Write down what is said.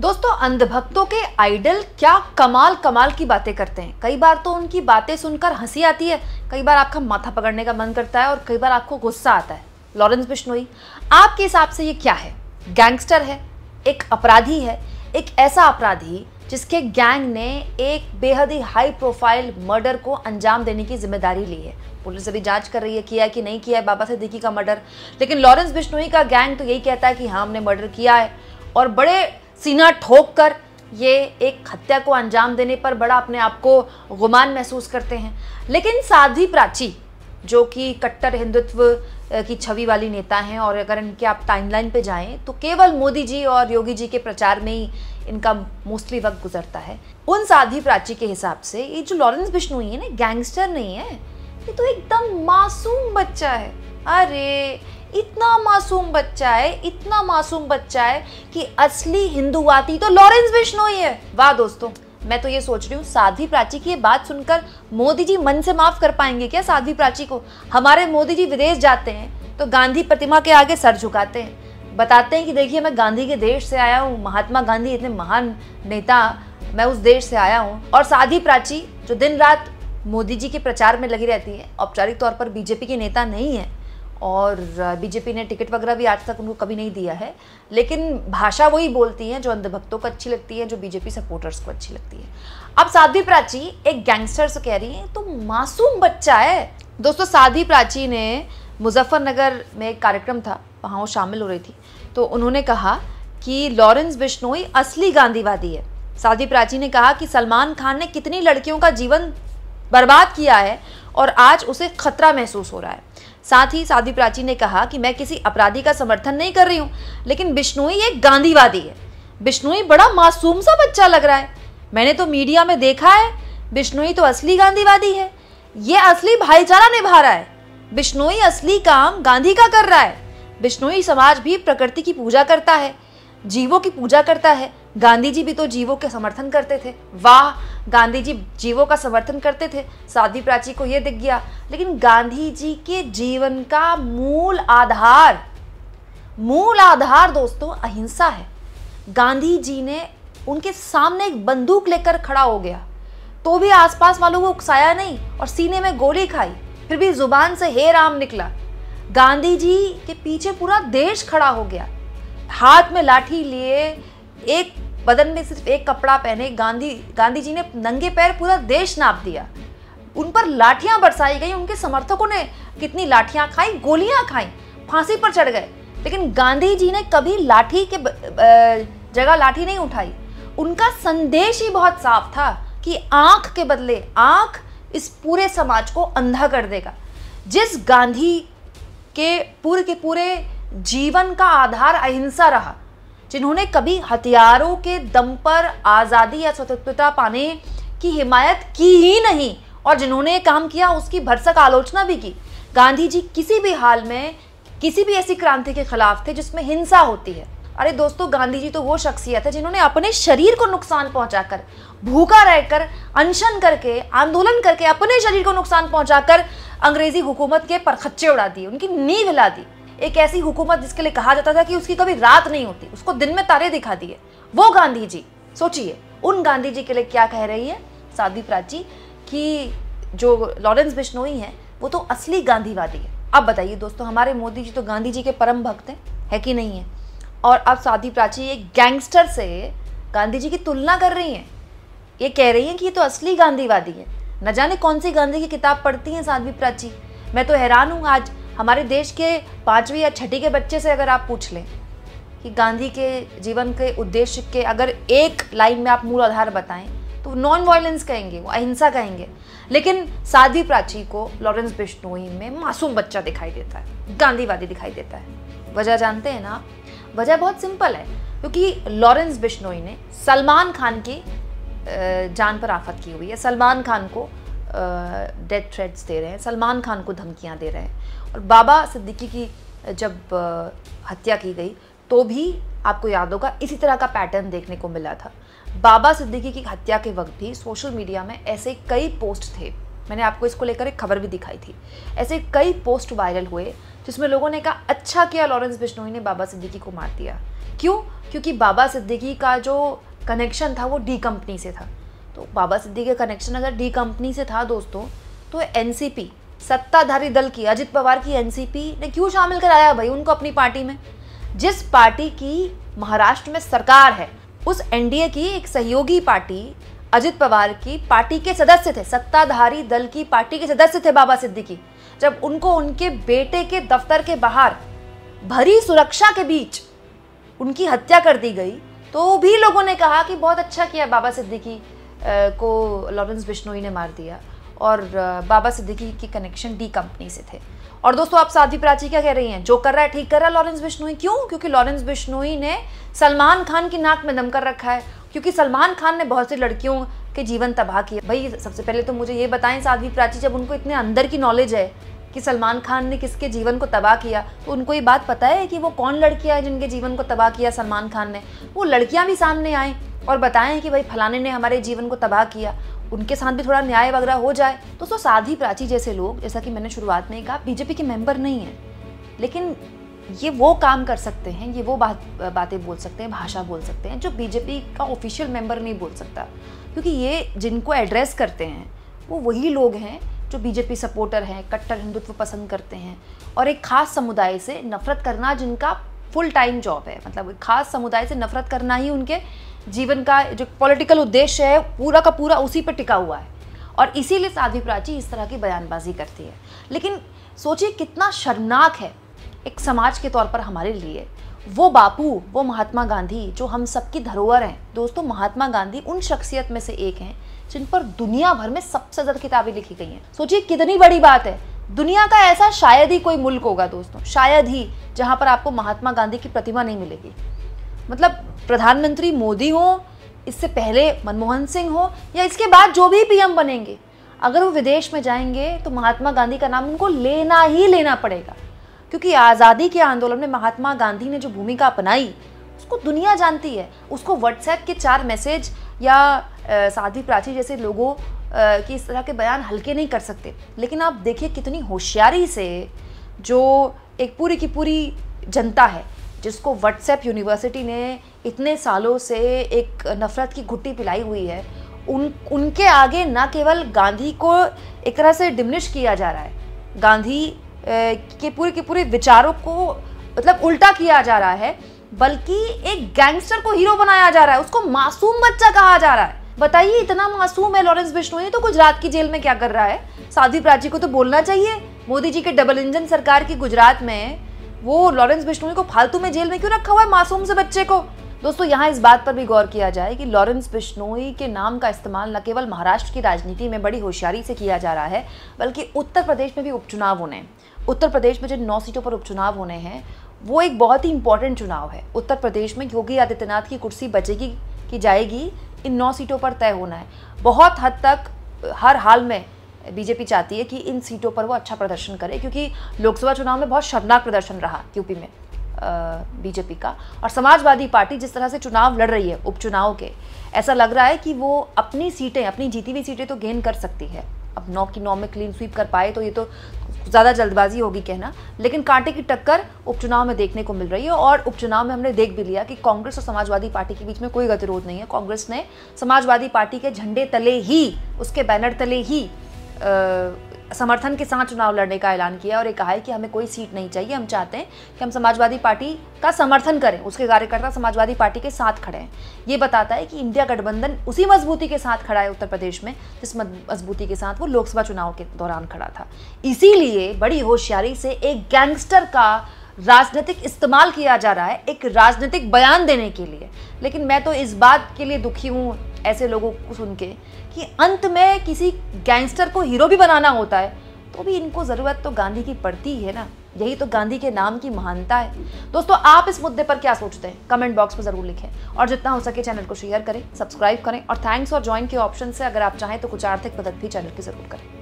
दोस्तों अंधभक्तों के आइडल क्या कमाल कमाल की बातें करते हैं कई बार तो उनकी बातें सुनकर हंसी आती है कई बार आपका माथा पकड़ने का मन करता है और कई बार आपको गुस्सा आता है लॉरेंस बिश्नोई आपके हिसाब से ये क्या है गैंगस्टर है एक अपराधी है एक ऐसा अपराधी जिसके गैंग ने एक बेहद ही हाई प्रोफाइल मर्डर को अंजाम देने की जिम्मेदारी ली है पुलिस अभी जांच कर रही है किया है कि नहीं किया है बाबा सिद्दीकी का मर्डर लेकिन लॉरेंस बिश्नोई का गैंग तो यही कहता है कि हाँ हमने मर्डर किया है और बड़े सीना ठोक कर ये एक हत्या को अंजाम देने पर बड़ा अपने आप को गुमान महसूस करते हैं लेकिन साधी प्राची जो कि कट्टर हिंदुत्व की छवि वाली नेता हैं और अगर इनके आप टाइमलाइन पे जाएं तो केवल मोदी जी और योगी जी के प्रचार में ही इनका मोस्टली वक्त गुजरता है उन साधी प्राची के हिसाब से ये जो लॉरेंस बिश्नोई है ना गैंगस्टर नहीं है ये तो एकदम मासूम बच्चा है अरे इतना मासूम बच्चा है इतना मासूम बच्चा है कि असली हिंदुवादी तो लॉरेंस ही है वाह दोस्तों मैं तो ये सोच रही हूँ साध्वी प्राची की ये बात सुनकर मोदी जी मन से माफ कर पाएंगे क्या साध्वी प्राची को हमारे मोदी जी विदेश जाते हैं तो गांधी प्रतिमा के आगे सर झुकाते हैं बताते हैं कि देखिए मैं गांधी के देश से आया हूँ महात्मा गांधी इतने महान नेता मैं उस देश से आया हूँ और साधी प्राची जो दिन रात मोदी जी के प्रचार में लगी रहती है औपचारिक तौर पर बीजेपी के नेता नहीं है और बीजेपी ने टिकट वगैरह भी आज तक उनको कभी नहीं दिया है लेकिन भाषा वही बोलती हैं जो अंधभक्तों को अच्छी लगती है जो बीजेपी सपोर्टर्स को अच्छी लगती है अब साध्वी प्राची एक गैंगस्टर से कह रही है तो मासूम बच्चा है दोस्तों साध्वी प्राची ने मुजफ्फरनगर में एक कार्यक्रम था वहाँ वो शामिल हो रही थी तो उन्होंने कहा कि लॉरेंस बिश्नोई असली गांधीवादी है साध्वी प्राची ने कहा कि सलमान खान ने कितनी लड़कियों का जीवन बर्बाद किया है और आज उसे खतरा महसूस हो रहा है साथ ही साध्वी प्राची ने कहा कि मैं किसी अपराधी का समर्थन नहीं कर रही हूँ लेकिन बिश्नोई एक गांधीवादी है बिश्नोई बड़ा मासूम सा बच्चा लग रहा है मैंने तो मीडिया में देखा है बिश्नोई तो असली गांधीवादी है ये असली भाईचारा निभा रहा है बिश्नोई असली काम गांधी का कर रहा है बिश्नोई समाज भी प्रकृति की पूजा करता है जीवों की पूजा करता है गांधी जी भी तो जीवों के समर्थन करते थे वाह गांधी जी जीवों का समर्थन करते थे साध्वी प्राची को यह दिख गया लेकिन गांधी जी के जीवन का मूल आधार मूल आधार दोस्तों अहिंसा है गांधी जी ने उनके सामने एक बंदूक लेकर खड़ा हो गया तो भी आसपास वालों को उकसाया नहीं और सीने में गोली खाई फिर भी जुबान से हे राम निकला गांधी जी के पीछे पूरा देश खड़ा हो गया हाथ में लाठी लिए एक बदन में सिर्फ एक कपड़ा पहने गांधी गांधी जी ने नंगे पैर पूरा देश नाप दिया उन पर लाठियां बरसाई गई उनके समर्थकों ने कितनी लाठियां खाई गोलियां खाई फांसी पर चढ़ गए लेकिन गांधी जी ने कभी लाठी के जगह लाठी नहीं उठाई उनका संदेश ही बहुत साफ था कि आंख के बदले आंख इस पूरे समाज को अंधा कर देगा जिस गांधी के पूरे के पूरे जीवन का आधार अहिंसा रहा जिन्होंने कभी हथियारों के दम पर आज़ादी या स्वतंत्रता पाने की हिमायत की ही नहीं और जिन्होंने काम किया उसकी भरसक आलोचना भी की गांधी जी किसी भी हाल में किसी भी ऐसी क्रांति के खिलाफ थे जिसमें हिंसा होती है अरे दोस्तों गांधी जी तो वो शख्सियत है जिन्होंने अपने शरीर को नुकसान पहुंचाकर भूखा रहकर अनशन करके आंदोलन करके अपने शरीर को नुकसान पहुंचाकर अंग्रेजी हुकूमत के परखच्चे उड़ा दिए उनकी नींव हिला दी एक ऐसी हुकूमत जिसके लिए कहा जाता था कि उसकी कभी रात नहीं होती उसको दिन में तारे दिखा दिए वो गांधी जी सोचिए उन गांधी जी के लिए क्या कह रही है साधी प्राची कि जो लॉरेंस बिश्नोई है वो तो असली गांधीवादी है अब बताइए दोस्तों हमारे मोदी जी तो गांधी जी के परम भक्त हैं है कि नहीं है और अब साधी प्राची एक गैंगस्टर से गांधी जी की तुलना कर रही हैं ये कह रही हैं कि ये तो असली गांधीवादी है न जाने कौन सी गांधी की किताब पढ़ती हैं साध्वी प्राची मैं तो हैरान हूँ आज हमारे देश के पाँचवीं या छठी के बच्चे से अगर आप पूछ लें कि गांधी के जीवन के उद्देश्य के अगर एक लाइन में आप मूल आधार बताएं तो नॉन वायलेंस कहेंगे वो अहिंसा कहेंगे लेकिन साधी प्राची को लॉरेंस बिश्नोई में मासूम बच्चा दिखाई देता है गांधीवादी दिखाई देता है वजह जानते हैं ना आप वजह बहुत सिंपल है क्योंकि लॉरेंस बिश्नोई ने सलमान खान की जान पर आफत की हुई है सलमान खान को डेथ थ्रेड्स दे रहे हैं सलमान खान को धमकियां दे रहे हैं और बाबा सिद्दीकी की जब हत्या की गई तो भी आपको याद होगा इसी तरह का पैटर्न देखने को मिला था बाबा सिद्दीकी की हत्या के वक्त भी सोशल मीडिया में ऐसे कई पोस्ट थे मैंने आपको इसको लेकर एक खबर भी दिखाई थी ऐसे कई पोस्ट वायरल हुए जिसमें लोगों ने कहा अच्छा किया लॉरेंस बिश्नोई ने बाबा सिद्दीकी को मार दिया क्यों क्योंकि बाबा सिद्दीकी का जो कनेक्शन था वो डी कंपनी से था तो बाबा सिद्दीकी का कनेक्शन अगर डी कंपनी से था दोस्तों तो एनसीपी सत्ताधारी दल की अजित पवार की एनसीपी ने क्यों शामिल कराया भाई उनको अपनी पार्टी में जिस पार्टी की महाराष्ट्र में सरकार है उस एनडीए की एक सहयोगी पार्टी अजित पवार की पार्टी के सदस्य थे सत्ताधारी दल की पार्टी के सदस्य थे बाबा सिद्दीकी जब उनको उनके बेटे के दफ्तर के बाहर भरी सुरक्षा के बीच उनकी हत्या कर दी गई तो भी लोगों ने कहा कि बहुत अच्छा किया बाबा सिद्दीकी को लॉरेंस बिश्नोई ने मार दिया और बाबा सिद्दीकी के कनेक्शन डी कंपनी से थे और दोस्तों आप साध्वी प्राची क्या कह रही हैं जो कर रहा है ठीक कर रहा है लॉरेंस बिश्नोई क्यों क्योंकि लॉरेंस बिश्नोई ने सलमान खान की नाक में दम कर रखा है क्योंकि सलमान खान ने बहुत सी लड़कियों के जीवन तबाह किए भाई सबसे पहले तो मुझे ये बताएं साध्वी प्राची जब उनको इतने अंदर की नॉलेज है कि सलमान खान ने किसके जीवन को तबाह किया तो उनको ये बात पता है कि वो कौन लड़कियाँ हैं जिनके जीवन को तबाह किया सलमान खान ने वो लड़कियाँ भी सामने आएँ और बताएं कि भाई फलाने ने हमारे जीवन को तबाह किया उनके साथ भी थोड़ा न्याय वगैरह हो जाए तो सो साधी प्राची जैसे लोग जैसा कि मैंने शुरुआत में कहा बीजेपी के मेंबर नहीं हैं लेकिन ये वो काम कर सकते हैं ये वो बात बातें बोल सकते हैं भाषा बोल सकते हैं जो बीजेपी का ऑफिशियल मेंबर नहीं बोल सकता क्योंकि ये जिनको एड्रेस करते हैं वो वही लोग हैं जो बीजेपी सपोर्टर हैं कट्टर हिंदुत्व पसंद करते हैं और एक ख़ास समुदाय से नफरत करना जिनका फुल टाइम जॉब है मतलब खास समुदाय से नफरत करना ही उनके जीवन का जो पॉलिटिकल उद्देश्य है पूरा का पूरा उसी पर टिका हुआ है और इसीलिए साध्वी प्राची इस तरह की बयानबाजी करती है लेकिन सोचिए कितना शर्मनाक है एक समाज के तौर पर हमारे लिए वो बापू वो महात्मा गांधी जो हम सबकी धरोहर हैं दोस्तों महात्मा गांधी उन शख्सियत में से एक हैं जिन पर दुनिया भर में सबसे ज़्यादा किताबें लिखी गई हैं सोचिए कितनी बड़ी बात है दुनिया का ऐसा शायद ही कोई मुल्क होगा दोस्तों शायद ही जहाँ पर आपको महात्मा गांधी की प्रतिमा नहीं मिलेगी मतलब प्रधानमंत्री मोदी हों इससे पहले मनमोहन सिंह हो या इसके बाद जो भी पीएम बनेंगे अगर वो विदेश में जाएंगे तो महात्मा गांधी का नाम उनको लेना ही लेना पड़ेगा क्योंकि आज़ादी के आंदोलन में महात्मा गांधी ने जो भूमिका अपनाई उसको दुनिया जानती है उसको व्हाट्सएप के चार मैसेज या साध्वी प्राची जैसे लोगों की इस तरह के बयान हल्के नहीं कर सकते लेकिन आप देखिए कितनी होशियारी से जो एक पूरी की पूरी जनता है जिसको व्हाट्सएप यूनिवर्सिटी ने इतने सालों से एक नफ़रत की घुट्टी पिलाई हुई है उन उनके आगे ना केवल गांधी को एक तरह से डिमिनिश किया जा रहा है गांधी के पूरे के पूरे विचारों को मतलब उल्टा किया जा रहा है बल्कि एक गैंगस्टर को हीरो बनाया जा रहा है उसको मासूम बच्चा कहा जा रहा है बताइए इतना मासूम है लॉरेंस बिश्नोई तो गुजरात की जेल में क्या कर रहा है साध्वी प्राची को तो बोलना चाहिए मोदी जी के डबल इंजन सरकार की गुजरात में वो लॉरेंस बिश्नोई को फालतू में जेल में क्यों रखा हुआ है मासूम से बच्चे को दोस्तों यहाँ इस बात पर भी गौर किया जाए कि लॉरेंस बिश्नोई के नाम का इस्तेमाल न केवल महाराष्ट्र की राजनीति में बड़ी होशियारी से किया जा रहा है बल्कि उत्तर प्रदेश में भी उपचुनाव होने हैं उत्तर प्रदेश में जिन नौ सीटों पर उपचुनाव होने हैं वो एक बहुत ही इंपॉर्टेंट चुनाव है उत्तर प्रदेश में योगी आदित्यनाथ की कुर्सी बचेगी की जाएगी इन नौ सीटों पर तय होना है बहुत हद तक हर हाल में बीजेपी चाहती है कि इन सीटों पर वो अच्छा प्रदर्शन करे क्योंकि लोकसभा चुनाव में बहुत शर्मनाक प्रदर्शन रहा यूपी में बीजेपी का और समाजवादी पार्टी जिस तरह से चुनाव लड़ रही है उपचुनाव के ऐसा लग रहा है कि वो अपनी सीटें अपनी जीती हुई सीटें तो गेन कर सकती है अब नौ की नौ में क्लीन स्वीप कर पाए तो ये तो ज़्यादा जल्दबाजी होगी कहना लेकिन कांटे की टक्कर उपचुनाव में देखने को मिल रही है और उपचुनाव में हमने देख भी लिया कि कांग्रेस और समाजवादी पार्टी के बीच में कोई गतिरोध नहीं है कांग्रेस ने समाजवादी पार्टी के झंडे तले ही उसके बैनर तले ही समर्थन के साथ चुनाव लड़ने का ऐलान किया और ये कहा है कि हमें कोई सीट नहीं चाहिए हम चाहते हैं कि हम समाजवादी पार्टी का समर्थन करें उसके कार्यकर्ता समाजवादी पार्टी के साथ खड़े हैं ये बताता है कि इंडिया गठबंधन उसी मजबूती के साथ खड़ा है उत्तर प्रदेश में जिस मजबूती के साथ वो लोकसभा चुनाव के दौरान खड़ा था इसीलिए बड़ी होशियारी से एक गैंगस्टर का राजनीतिक इस्तेमाल किया जा रहा है एक राजनीतिक बयान देने के लिए लेकिन मैं तो इस बात के लिए दुखी हूँ ऐसे लोगों को सुन के कि अंत में किसी गैंगस्टर को हीरो भी बनाना होता है तो भी इनको ज़रूरत तो गांधी की पड़ती ही है ना यही तो गांधी के नाम की महानता है दोस्तों आप इस मुद्दे पर क्या सोचते हैं कमेंट बॉक्स में ज़रूर लिखें और जितना हो सके चैनल को शेयर करें सब्सक्राइब करें और थैंक्स और ज्वाइन के ऑप्शन से अगर आप चाहें तो कुछ आर्थिक मदद भी चैनल की ज़रूर करें